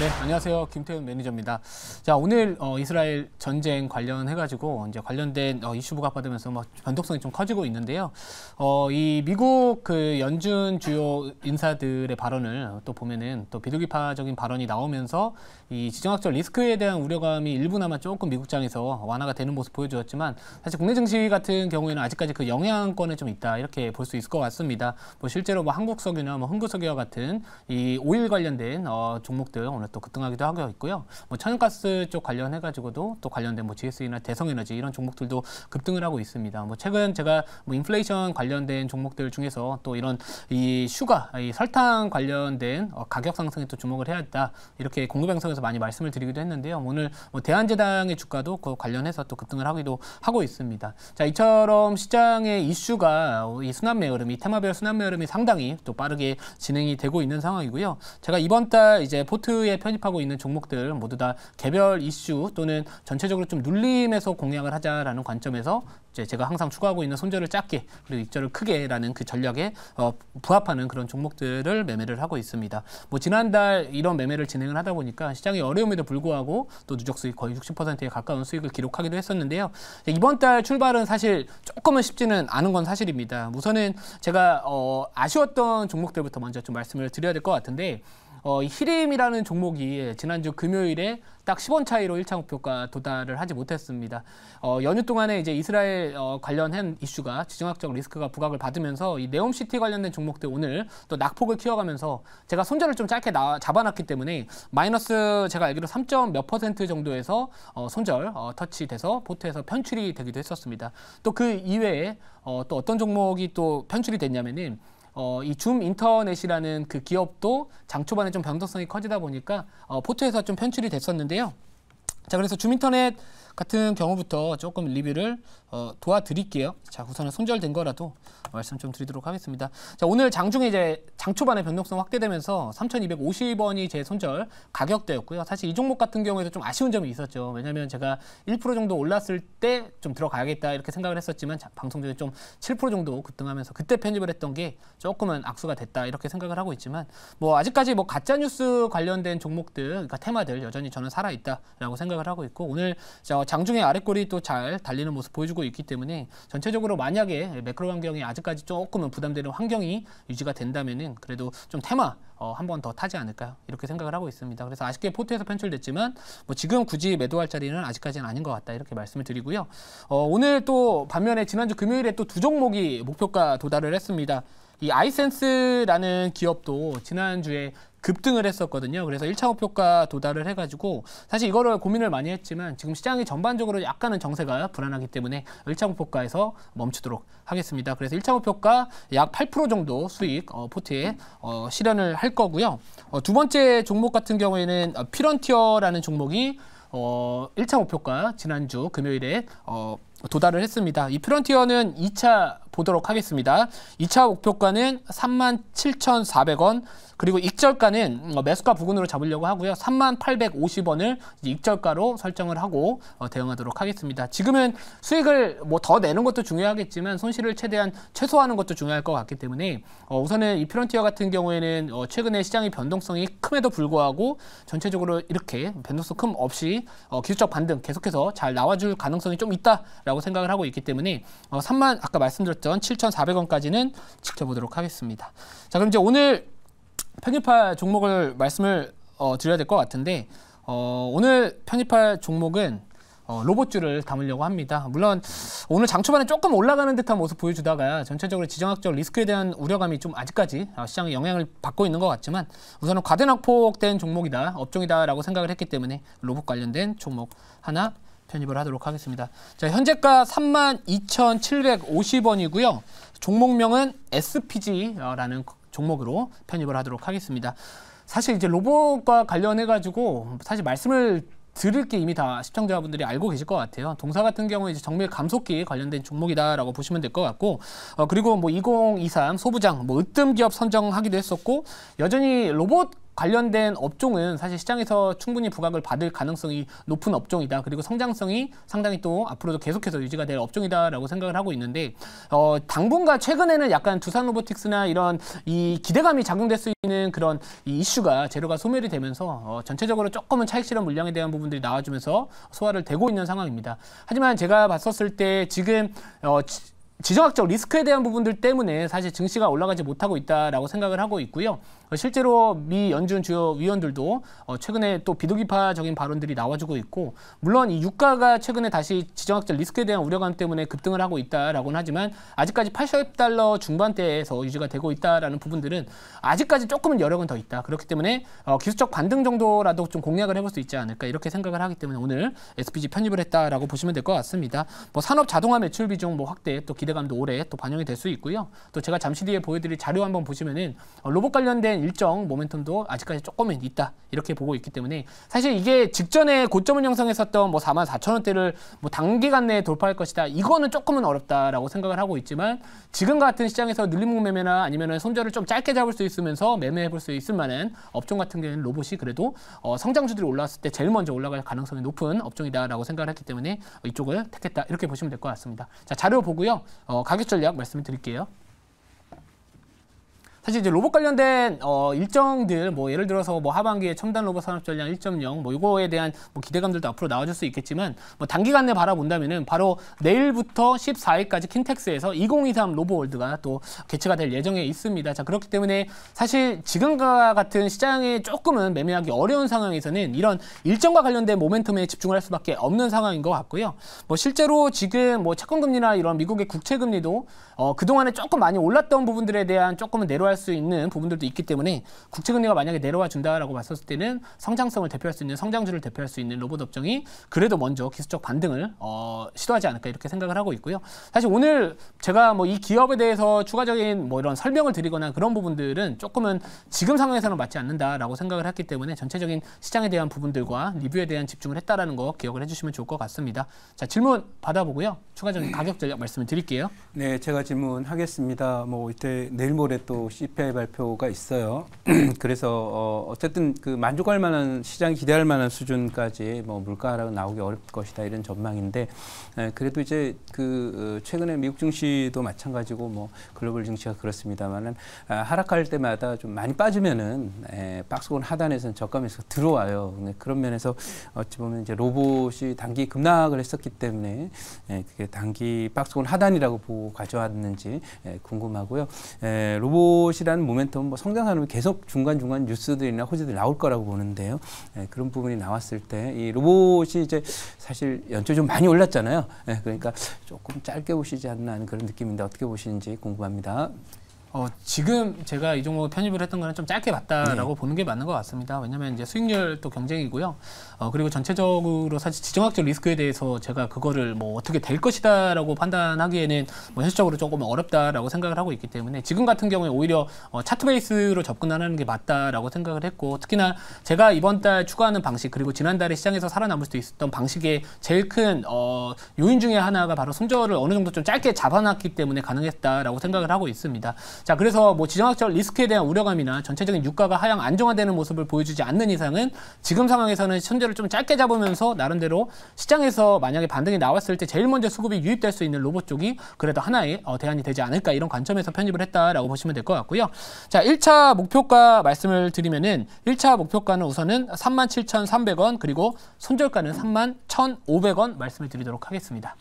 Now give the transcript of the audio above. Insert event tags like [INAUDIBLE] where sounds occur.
네, 안녕하세요. 김태훈 매니저입니다. 자, 오늘 어, 이스라엘 전쟁 관련해 가지고 이제 관련된 어, 이슈 부각받으면서 막 뭐 변동성이 좀 커지고 있는데요. 어, 이 미국 그 연준 주요 인사들의 발언을 또 보면은 또 비둘기파적인 발언이 나오면서 이 지정학적 리스크에 대한 우려감이 일부나마 조금 미국장에서 완화가 되는 모습 보여주었지만 사실 국내 증시 같은 경우에는 아직까지 그 영향권에 좀 있다 이렇게 볼 수 있을 것 같습니다. 뭐 실제로 뭐 한국 석유나 뭐 흥구 석유와 같은 이 오일 관련된 어, 종목들 오늘 오늘 또 급등하기도 하고 있고요. 뭐 천연가스 쪽 관련해 가지고도 또 관련된 뭐 GSE나 대성에너지 이런 종목들도 급등을 하고 있습니다. 뭐 최근 제가 뭐 인플레이션 관련된 종목들 중에서 또 이런 이 슈가, 이 설탕 관련된 어, 가격 상승에 또 주목을 해야 한다 이렇게 공급 양성에서 많이 말씀을 드리기도 했는데요. 뭐 오늘 뭐 대한제당의 주가도 그 관련해서 또 급등을 하기도 하고 있습니다. 자 이처럼 시장의 이슈가 어, 이 순환매 흐름, 이 테마별 순환매 흐름이 상당히 또 빠르게 진행이 되고 있는 상황이고요. 제가 이번 달 이제 포트의 편입하고 있는 종목들 모두 다 개별 이슈 또는 전체적으로 좀 눌림에서 공략을 하자라는 관점에서 이제 제가 항상 추구하고 있는 손절을 작게 그리고 입절을 크게라는 그 전략에 어, 부합하는 그런 종목들을 매매를 하고 있습니다. 뭐 지난달 이런 매매를 진행을 하다 보니까 시장이 어려움에도 불구하고 또 누적 수익 거의 60%에 가까운 수익을 기록하기도 했었는데요. 이번 달 출발은 사실 조금은 쉽지는 않은 건 사실입니다. 우선은 제가 어, 아쉬웠던 종목들부터 먼저 좀 말씀을 드려야 될 것 같은데 어, 히림이라는 종목이 지난주 금요일에 딱 10원 차이로 1차 목표가 도달을 하지 못했습니다. 어, 연휴 동안에 이제 이스라엘 어, 관련한 이슈가 지정학적 리스크가 부각을 받으면서 이 네옴시티 관련된 종목들 오늘 또 낙폭을 키워가면서 제가 손절을 좀 짧게 나, 잡아놨기 때문에 마이너스 제가 알기로 3몇 퍼센트 정도에서 어, 손절 어, 터치돼서 보트에서 편출이 되기도 했었습니다. 또 그 이외에 어, 또 어떤 종목이 또 편출이 됐냐면은 어, 이줌 인터넷이라는 그 기업도 장 초반에 좀 변동성이 커지다 보니까 어, 포트에서 좀 편출이 됐었는데요. 자, 그래서 줌 인터넷 같은 경우부터 조금 리뷰를 어, 도와드릴게요. 자, 우선은 손절된 거라도 말씀 좀 드리도록 하겠습니다. 자, 오늘 장중에 이제 장 초반에 변동성 확대되면서 3,250원이 제 손절 가격대였고요. 사실 이 종목 같은 경우에도 좀 아쉬운 점이 있었죠. 왜냐하면 제가 1% 정도 올랐을 때 좀 들어가야겠다 이렇게 생각을 했었지만 자, 방송 중에 좀 7% 정도 급등하면서 그때 편집을 했던 게 조금은 악수가 됐다 이렇게 생각을 하고 있지만 뭐 아직까지 뭐 가짜 뉴스 관련된 종목들 그러니까 테마들 여전히 저는 살아 있다라고 생각을 하고 있고 오늘 자, 장중에 아랫골이 또잘 달리는 모습 보여주고 있기 때문에 전체적으로 만약에 매크로 환경이 아직까지 조금은 부담되는 환경이 유지가 된다면은 그래도 좀 테마 어, 한번 더 타지 않을까 이렇게 생각을 하고 있습니다. 그래서 아쉽게 포트에서 편출됐지만 뭐 지금 굳이 매도할 자리는 아직까지는 아닌 것 같다 이렇게 말씀을 드리고요. 어, 오늘 또 반면에 지난주 금요일에 또 두 종목이 목표가 도달을 했습니다. 이 아이센스라는 기업도 지난주에 급등을 했었거든요. 그래서 1차 목표가 도달을 해가지고 사실 이거를 고민을 많이 했지만 지금 시장이 전반적으로 약간은 정세가 불안하기 때문에 1차 목표가에서 멈추도록 하겠습니다. 그래서 1차 목표가 약 8% 정도 수익 어, 포트에 어, 실현을 할 거고요. 어, 두 번째 종목 같은 경우에는 어, 피런티어라는 종목이 어, 1차 목표가 지난주 금요일에 어, 도달을 했습니다. 이 피런티어는 2차 보도록 하겠습니다. 2차 목표가는 37,400원, 그리고 익절가는 어, 매수가 부근으로 잡으려고 하고요. 38,850원을 익절가로 설정을 하고 어, 대응하도록 하겠습니다. 지금은 수익을 뭐더 내는 것도 중요하겠지만 손실을 최대한 최소화하는 것도 중요할 것 같기 때문에 어, 우선은 이 프론티어 같은 경우에는 최근에 시장의 변동성이 큼에도 불구하고 전체적으로 이렇게 변동성 큼 없이 기술적 반등 계속해서 잘 나와줄 가능성이 좀 있다라고 생각을 하고 있기 때문에 3만 아까 말씀드렸죠. 나왔 7,400원까지는 지켜보도록 하겠습니다. 자, 그럼 이제 오늘 편입할 종목을 말씀을 어, 드려야 될 것 같은데 어, 오늘 편입할 종목은 어, 로봇줄을 담으려고 합니다. 물론 오늘 장 초반에 조금 올라가는 듯한 모습 보여주다가 전체적으로 지정학적 리스크에 대한 우려감이 좀 아직까지 아, 시장에 영향을 받고 있는 것 같지만 우선은 과대낙폭된 종목이다, 업종이다라고 생각을 했기 때문에 로봇 관련된 종목 하나 편입을 하도록 하겠습니다. 자, 현재가 32,750원이고요. 종목명은 SPG라는 종목으로 편입을 하도록 하겠습니다. 사실 이제 로봇과 관련해 가지고 사실 말씀을 들을 게 이미 다 시청자분들이 알고 계실 것 같아요. 동사 같은 경우에 이제 정밀 감속기 관련된 종목이다라고 보시면 될 것 같고, 어, 그리고 뭐2023 소부장, 뭐 으뜸 기업 선정하기도 했었고, 여전히 로봇 관련된 업종은 사실 시장에서 충분히 부각을 받을 가능성이 높은 업종이다. 그리고 성장성이 상당히 또 앞으로도 계속해서 유지가 될 업종이다라고 생각을 하고 있는데 어, 당분간 최근에는 약간 두산 로보틱스나 이런 이 기대감이 작용될 수 있는 그런 이 이슈가 재료가 소멸이 되면서 어, 전체적으로 조금은 차익 실현 물량에 대한 부분들이 나와주면서 소화를 되고 있는 상황입니다. 하지만 제가 봤었을 때 지금 어, 지정학적 리스크에 대한 부분들 때문에 사실 증시가 올라가지 못하고 있다라고 생각을 하고 있고요. 어, 실제로 미 연준 주요 위원들도 어, 최근에 또 비도기파적인 발언들이 나와주고 있고 물론 이 유가가 최근에 다시 지정학적 리스크에 대한 우려감 때문에 급등을 하고 있다라고는 하지만 아직까지 80달러 중반대에서 유지가 되고 있다라는 부분들은 아직까지 조금은 여력은 더 있다. 그렇기 때문에 어, 기술적 반등 정도라도 좀 공략을 해볼 수 있지 않을까 이렇게 생각을 하기 때문에 오늘 SPG 편입을 했다라고 보시면 될 것 같습니다. 뭐 산업 자동화 매출 비중 뭐 확대 또 기대감도 올해 또 반영이 될 수 있고요. 또 제가 잠시 뒤에 보여드릴 자료 한번 보시면은 로봇 관련된 대한 일정 모멘텀도 아직까지 조금은 있다 이렇게 보고 있기 때문에 사실 이게 직전에 고점을 형성했었던 뭐 4만 4천 원대를 뭐 단기간 내에 돌파할 것이다 이거는 조금은 어렵다라고 생각을 하고 있지만 지금 같은 시장에서 늘림목 매매나 아니면 손절을 좀 짧게 잡을 수 있으면서 매매해 볼 수 있을 만한 업종 같은 경우는 로봇이 그래도 어, 성장주들이 올라왔을 때 제일 먼저 올라갈 가능성이 높은 업종이다라고 생각을 했기 때문에 이쪽을 택했다 이렇게 보시면 될 것 같습니다. 자 자료 보고요 어, 가격 전략 말씀드릴게요. 사실 이제 로봇 관련된 어, 일정들 뭐 예를 들어서 뭐 하반기에 첨단 로봇 산업 전략 1.0뭐 이거에 대한 뭐 기대감들도 앞으로 나와줄 수 있겠지만 뭐 단기간 내 바라본다면은 바로 내일부터 14일까지 킨텍스에서 2023로봇월드가또 개최가 될 예정에 있습니다. 자 그렇기 때문에 사실 지금과 같은 시장에 조금은 매매하기 어려운 상황에서는 이런 일정과 관련된 모멘텀에 집중을 할 수밖에 없는 상황인 것 같고요. 뭐 실제로 지금 뭐 채권 금리나 이런 미국의 국채 금리도 어, 그동안에 조금 많이 올랐던 부분들에 대한 조금은 내려할 수 있는 부분들도 있기 때문에 국채금리가 만약에 내려와 준다라고 봤었을 때는 성장성을 대표할 수 있는 성장주를 대표할 수 있는 로봇 업종이 그래도 먼저 기술적 반등을 어, 시도하지 않을까 이렇게 생각을 하고 있고요. 사실 오늘 제가 뭐 이 기업에 대해서 추가적인 뭐 이런 설명을 드리거나 그런 부분들은 조금은 지금 상황에서는 맞지 않는다라고 생각을 했기 때문에 전체적인 시장에 대한 부분들과 리뷰에 대한 집중을 했다라는 거 기억을 해주시면 좋을 것 같습니다. 자 질문 받아보고요. 추가적인 가격 전략 말씀을 드릴게요. 네, 제가 질문하겠습니다. 뭐 이때 내일 모레 또 집회 발표가 있어요. [CLEARS THROAT] 그래서 어, 어쨌든 그 만족할 만한 시장 기대할 만한 수준까지 뭐 물가 하락 나오기 어렵 것이다 이런 전망인데 에, 예, 그래도 이제 그 어, 최근에 미국 증시도 마찬가지고 뭐 글로벌 증시가 그렇습니다만은 아, 하락할 때마다 좀 많이 빠지면은 에, 예, 박스권 하단에서는 저가면서 들어와요. 그런 면에서 어찌 보면 이제 로봇이 단기 급락을 했었기 때문에 에, 예, 그게 단기 박스권 하단이라고 보고 가져왔는지 에, 궁금하고요. 에, 로봇 것이라는 모멘텀, 뭐 성장 하는이 계속 중간중간 뉴스들이나 호재들이 나올 거라고 보는데요. 예, 그런 부분이 나왔을 때 이 로봇이 이제 사실 연초 에좀 많이 올랐잖아요. 예, 그러니까 조금 짧게 보시지 않나 하는 그런 느낌인데 어떻게 보시는지 궁금합니다. 어, 지금 제가 이 종목 편입을 했던 거는 좀 짧게 봤다라고 네. 보는 게 맞는 것 같습니다. 왜냐하면 이제 수익률도 경쟁이고요. 어, 그리고 전체적으로 사실 지정학적 리스크에 대해서 제가 그거를 뭐 어떻게 될 것이다라고 판단하기에는 뭐 현실적으로 조금 어렵다라고 생각을 하고 있기 때문에 지금 같은 경우에 오히려 어, 차트 베이스로 접근하는 게 맞다라고 생각을 했고 특히나 제가 이번 달 추가하는 방식 그리고 지난달에 시장에서 살아남을 수 있었던 방식의 제일 큰 어, 요인 중에 하나가 바로 손절을 어느 정도 좀 짧게 잡아놨기 때문에 가능했다라고 생각을 하고 있습니다. 자 그래서 뭐 지정학적 리스크에 대한 우려감이나 전체적인 유가가 하향 안정화되는 모습을 보여주지 않는 이상은 지금 상황에서는 현재 시간를좀 짧게 잡으면서 나름대로 시장에서 만약에 반등이 나왔을 때 제일 먼저 수급이 유입될 수 있는 로봇 쪽이 그래도 하나의 어, 대안이 되지 않을까 이런 관점에서 편입을 했다라고 보시면 될 것 같고요. 자, 1차 목표가 말씀을 드리면은 1차 목표가는 우선은 37,300원 그리고 손절가는 31,500원 말씀을 드리도록 하겠습니다.